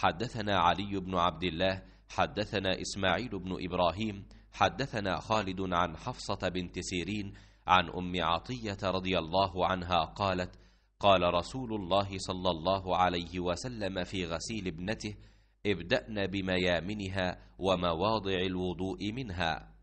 حدثنا علي بن عبد الله حدثنا إسماعيل بن إبراهيم حدثنا خالد عن حفصة بنت سيرين عن أم عطية رضي الله عنها قالت قال رسول الله صلى الله عليه وسلم في غسيل ابنته ابدأن بميامنها ومواضع الوضوء منها